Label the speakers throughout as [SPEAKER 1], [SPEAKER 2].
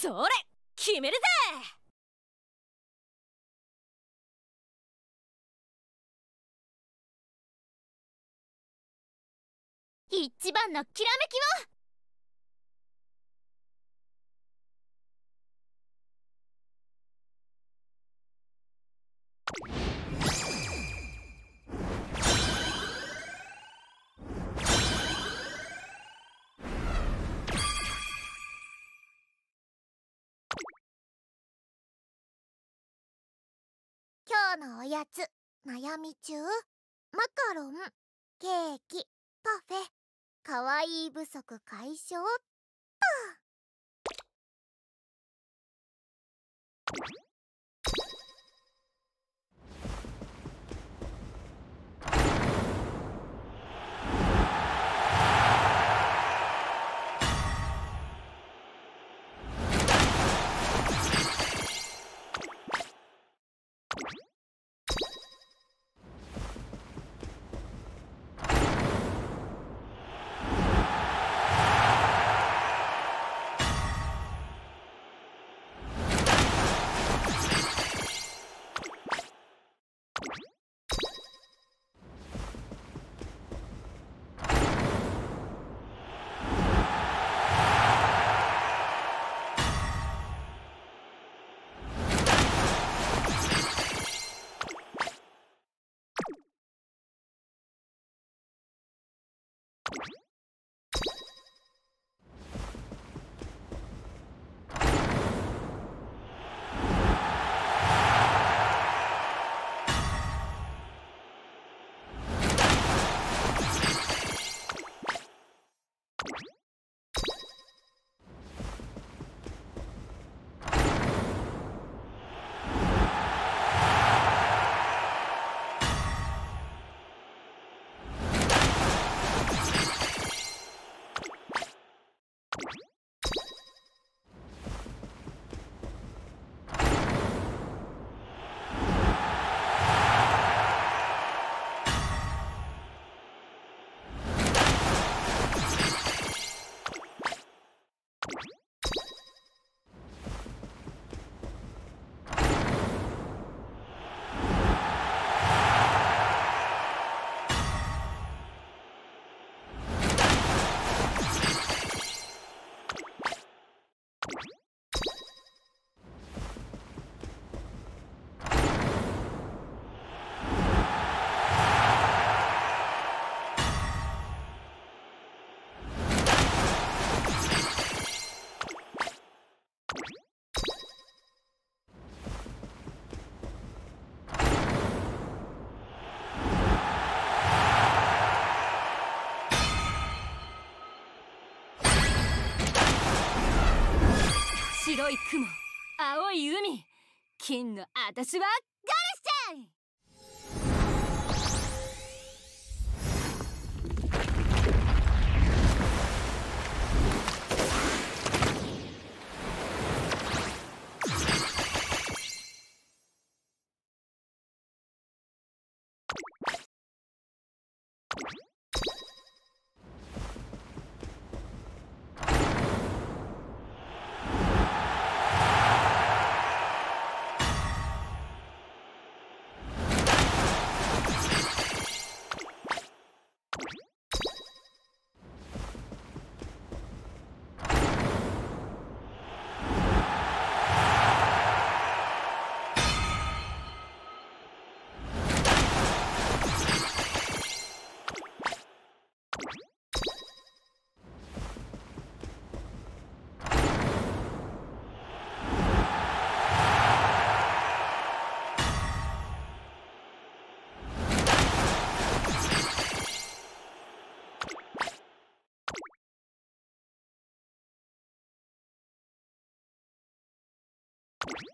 [SPEAKER 1] それ決めるぜ一番のきらめきを今日のおやつ悩み中マカロンケーキパフェかわいい不足解消っと。
[SPEAKER 2] い海金のあたしは
[SPEAKER 1] you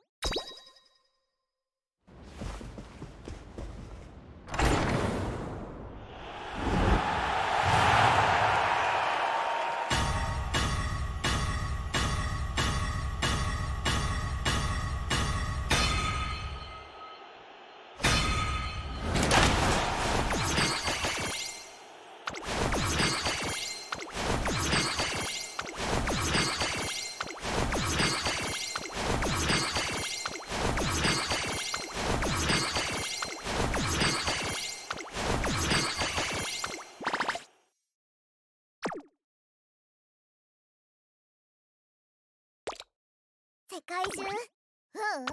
[SPEAKER 1] 世界中ううん宇宙中から愛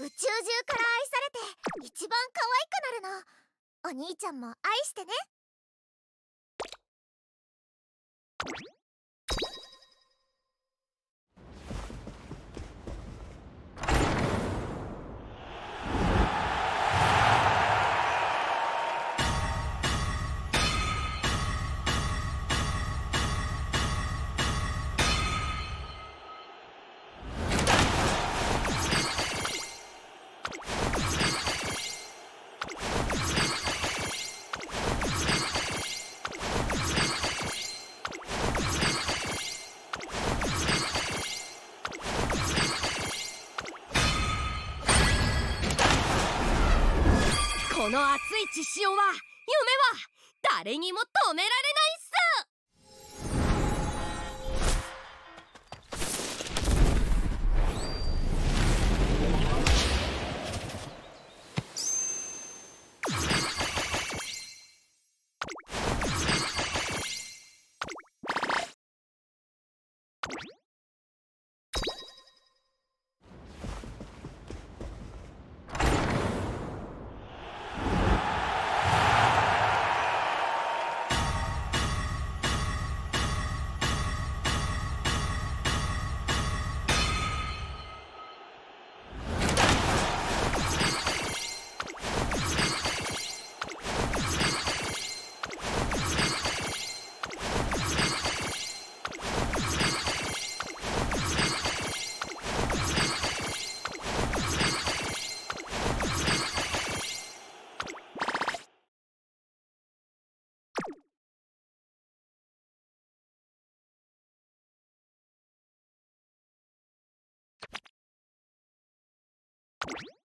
[SPEAKER 1] されて一番可愛くなるのお兄ちゃんも愛してね
[SPEAKER 2] この熱い血潮は夢は
[SPEAKER 1] 誰にも止められない
[SPEAKER 2] you